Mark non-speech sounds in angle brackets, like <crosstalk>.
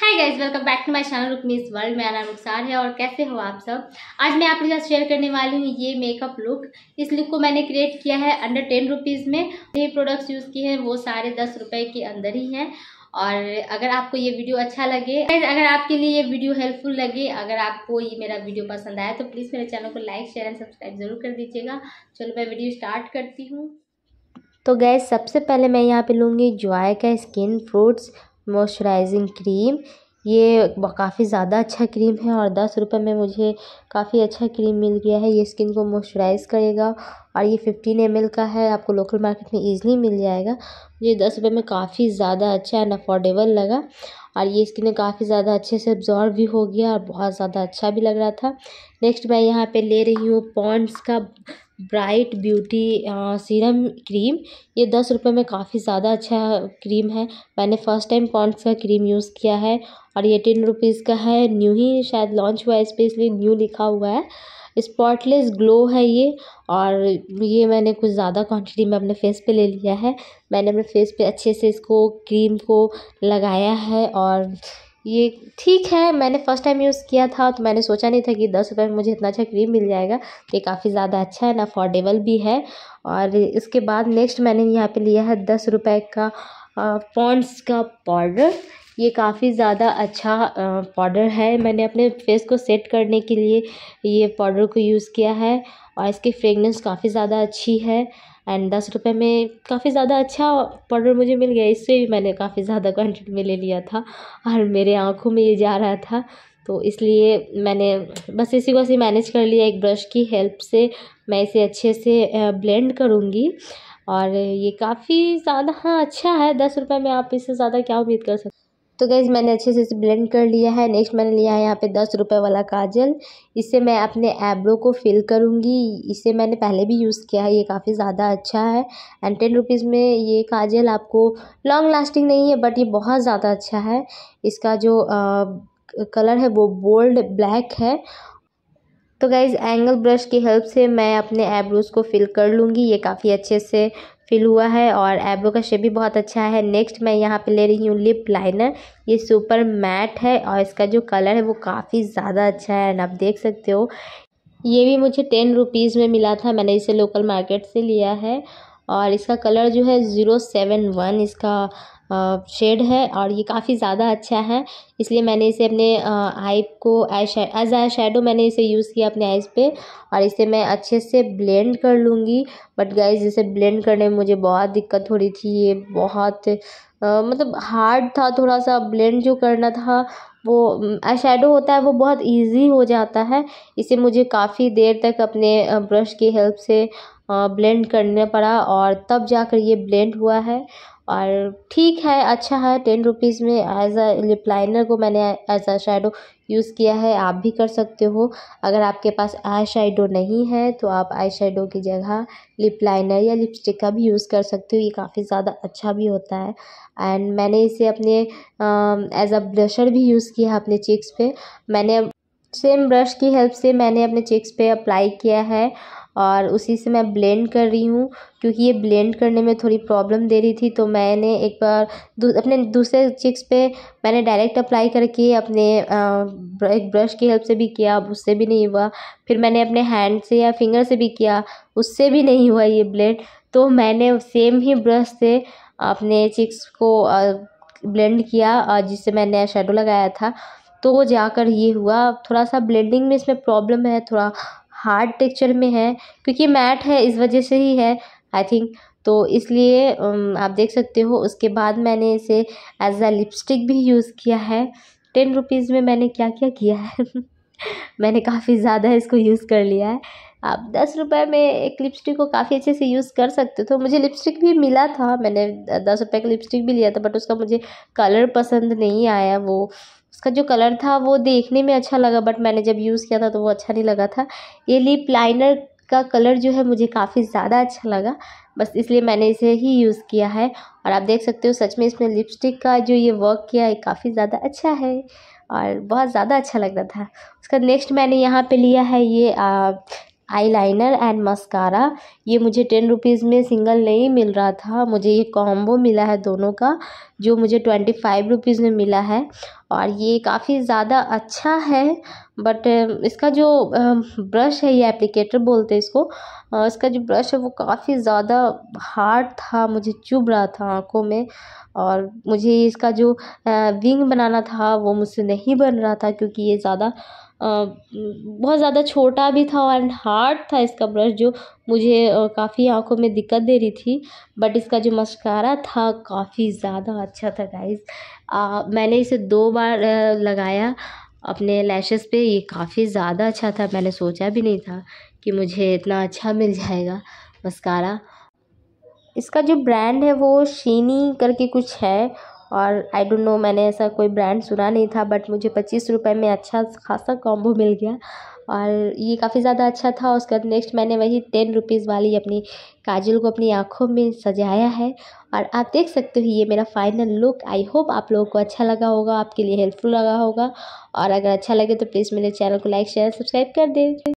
hi guys welcome back to my channel Rukmi's world मेरा नाम रुखसार है और कैसे हो आप सब आज मैं आपके साथ शेयर करने वाली हूँ ये मेकअप लुक इस लुक को मैंने क्रिएट किया है अंडर टेन रुपीज़ में ये प्रोडक्ट्स यूज़ किए हैं वो सारे दस रुपये के अंदर ही हैं और अगर आपको ये वीडियो अच्छा लगे अगर आपके लिए ये वीडियो हेल्पफुल लगे अगर आपको ये मेरा वीडियो पसंद आया तो प्लीज़ मेरे चैनल को लाइक शेयर एंड सब्सक्राइब ज़रूर कर दीजिएगा चलो मैं वीडियो स्टार्ट करती हूँ तो गैस सबसे पहले मैं यहाँ पे लूँगी जॉय का स्किन फ्रूट्स मॉइस्चराइजिंग क्रीम ये काफ़ी ज़्यादा अच्छा क्रीम है और दस रुपये में मुझे काफ़ी अच्छा क्रीम मिल गया है ये स्किन को मॉइस्चराइज़ करेगा और ये फिफ्टीन एम एल का है आपको लोकल मार्केट में ईज़िली मिल जाएगा ये दस रुपये में काफ़ी ज़्यादा अच्छा एंड अफोर्डेबल लगा और ये स्किन काफ़ी ज़्यादा अच्छे से अब्जॉर्व भी हो गया और बहुत ज़्यादा अच्छा भी लग रहा था नेक्स्ट मैं यहाँ पे ले रही हूँ पॉन्ड्स का ब्राइट ब्यूटी सीरम क्रीम ये दस रुपये में काफ़ी ज़्यादा अच्छा क्रीम है मैंने फ़र्स्ट टाइम पॉन्ड्स का क्रीम यूज़ किया है और ये टेन रुपीज़ का है न्यू ही शायद लॉन्च हुआ है इस पर इसलिए न्यू लिखा हुआ है स्पॉटलेस ग्लो है ये और ये मैंने कुछ ज़्यादा क्वांटिटी में अपने फेस पे ले लिया है मैंने अपने फेस पे अच्छे से इसको क्रीम को लगाया है और ये ठीक है मैंने फ़र्स्ट टाइम यूज़ किया था तो मैंने सोचा नहीं था कि दस रुपये में मुझे इतना अच्छा क्रीम मिल जाएगा तो ये काफ़ी ज़्यादा अच्छा है अफोर्डेबल भी है और इसके बाद नेक्स्ट मैंने यहाँ पे लिया है दस रुपये का पॉन्ड्स का पाउडर ये काफ़ी ज़्यादा अच्छा पाउडर है मैंने अपने फेस को सेट करने के लिए ये पाउडर को यूज़ किया है और इसकी फ्रेगनेंस काफ़ी ज़्यादा अच्छी है एंड दस रुपये में काफ़ी ज़्यादा अच्छा पाउडर मुझे मिल गया इससे भी मैंने काफ़ी ज़्यादा क्वान्टिटी में ले लिया था और मेरे आँखों में ये जा रहा था तो इसलिए मैंने बस इसी को ऐसे मैनेज कर लिया एक ब्रश की हेल्प से मैं इसे अच्छे से ब्लेंड करूँगी और ये काफ़ी ज़्यादा हाँ अच्छा है दस रुपये में आप इससे ज़्यादा क्या उम्मीद कर सकते तो गैस मैंने अच्छे से इसे ब्लेंड कर लिया है नेक्स्ट मैंने लिया है यहाँ पे दस रुपये वाला काजल इससे मैं अपने एब्रो को फिल करूँगी इसे मैंने पहले भी यूज़ किया है ये काफ़ी ज़्यादा अच्छा है एंड टेन रुपीज़ में ये काजल आपको लॉन्ग लास्टिंग नहीं है बट ये बहुत ज़्यादा अच्छा है इसका जो आ, कलर है वो बोल्ड ब्लैक है तो गाइज़ एंगल ब्रश की हेल्प से मैं अपने एब्रोज़ को फिल कर लूँगी ये काफ़ी अच्छे से फिल हुआ है और एब्रो का शेप भी बहुत अच्छा है नेक्स्ट मैं यहाँ पे ले रही हूँ लिप लाइनर ये सुपर मैट है और इसका जो कलर है वो काफ़ी ज़्यादा अच्छा है आप देख सकते हो ये भी मुझे टेन रुपीज़ में मिला था मैंने इसे लोकल मार्केट से लिया है और इसका कलर जो है ज़ीरो सेवन वन इसका शेड है और ये काफ़ी ज़्यादा अच्छा है इसलिए मैंने इसे अपने आई को एज आई शेडो मैंने इसे यूज़ किया अपने आइज़ पे और इसे मैं अच्छे से ब्लेंड कर लूँगी बट गाइज इसे ब्लेंड करने में मुझे बहुत दिक्कत हो रही थी ये बहुत आ, मतलब हार्ड था थोड़ा सा ब्लेंड जो करना था वो आई शेडो होता है वो बहुत ईजी हो जाता है इसे मुझे काफ़ी देर तक अपने ब्रश की हेल्प से ब्लेंड करना पड़ा और तब जाकर ये ब्लेंड हुआ है और ठीक है अच्छा है टेन रुपीज़ में एज़ अ लिप लाइनर को मैंने एज़ अ शेडो यूज़ किया है आप भी कर सकते हो अगर आपके पास आई शेडो नहीं है तो आप आई शेडो की जगह लिप लाइनर या लिपस्टिक का भी यूज़ कर सकते हो ये काफ़ी ज़्यादा अच्छा भी होता है एंड मैंने इसे अपने एज़ अ ब्लशर भी यूज़ किया है अपने चेक्स पे मैंने सेम ब्रश की हेल्प से मैंने अपने चिक्स पे अप्लाई किया है और उसी से मैं ब्लेंड कर रही हूँ क्योंकि ये ब्लेंड करने में थोड़ी प्रॉब्लम दे रही थी तो मैंने एक बार दू, अपने दूसरे चिक्स पे मैंने डायरेक्ट अप्लाई करके अपने एक ब्रश की हेल्प से भी किया अब उससे भी नहीं हुआ फिर मैंने अपने हैंड से या फिंगर से भी किया उससे भी नहीं हुआ ये ब्लेंड तो मैंने सेम ही ब्रश से अपने चिक्स को ब्लेंड किया और जिससे मैंने शेडो लगाया था तो वो जाकर ये हुआ थोड़ा सा ब्लेंडिंग में इसमें प्रॉब्लम है थोड़ा हार्ड टेक्चर में है क्योंकि मैट है इस वजह से ही है आई थिंक तो इसलिए um, आप देख सकते हो उसके बाद मैंने इसे एज अ लिपस्टिक भी यूज़ किया है टेन रुपीज़ में मैंने क्या क्या किया है <laughs> मैंने काफ़ी ज़्यादा इसको यूज़ कर लिया है आप दस रुपये में एक लिपस्टिक को काफ़ी अच्छे से यूज़ कर सकते हो तो मुझे लिपस्टिक भी मिला था मैंने दस रुपये का लिपस्टिक भी लिया था बट उसका मुझे कलर पसंद नहीं आया वो उसका जो कलर था वो देखने में अच्छा लगा बट मैंने जब यूज़ किया था तो वो अच्छा नहीं लगा था ये लिप लाइनर का कलर जो है मुझे काफ़ी ज़्यादा अच्छा लगा बस इसलिए मैंने इसे ही यूज़ किया है और आप देख सकते हो सच में इसमें लिपस्टिक का जो ये वर्क किया है काफ़ी ज़्यादा अच्छा है और बहुत ज़्यादा अच्छा लग रहा था उसका नेक्स्ट मैंने यहाँ पे लिया है ये आईलाइनर एंड मस्कारा ये मुझे टेन रुपीज़ में सिंगल नहीं मिल रहा था मुझे ये कॉम्बो मिला है दोनों का जो मुझे ट्वेंटी फाइव रुपीज़ में मिला है और ये काफ़ी ज़्यादा अच्छा है बट इसका जो ब्रश है ये एप्लीकेटर बोलते हैं इसको इसका जो ब्रश है वो काफ़ी ज़्यादा हार्ड था मुझे चुभ रहा था आँखों में और मुझे इसका जो विंग बनाना था वो मुझसे नहीं बन रहा था क्योंकि ये ज़्यादा बहुत ज़्यादा छोटा भी था एंड हार्ड था इसका ब्रश जो मुझे काफ़ी आँखों में दिक्कत दे रही थी बट इसका जो मस्कारा था काफ़ी ज़्यादा अच्छा था गाइस मैंने इसे दो बार लगाया अपने लैशेस पे ये काफ़ी ज़्यादा अच्छा था मैंने सोचा भी नहीं था कि मुझे इतना अच्छा मिल जाएगा मस्कारा इसका जो ब्रांड है वो शीनी करके कुछ है और आई डोंट नो मैंने ऐसा कोई ब्रांड सुना नहीं था बट मुझे पच्चीस रुपये में अच्छा खासा कॉम्बो मिल गया और ये काफ़ी ज़्यादा अच्छा था उसके बाद नेक्स्ट मैंने वही टेन रुपीज़ वाली अपनी काजल को अपनी आँखों में सजाया है और आप देख सकते हो ये मेरा फाइनल लुक आई होप आप लोगों को अच्छा लगा होगा आपके लिए हेल्पफुल लगा होगा और अगर अच्छा लगे तो प्लीज़ मेरे चैनल को लाइक शेयर सब्सक्राइब कर दें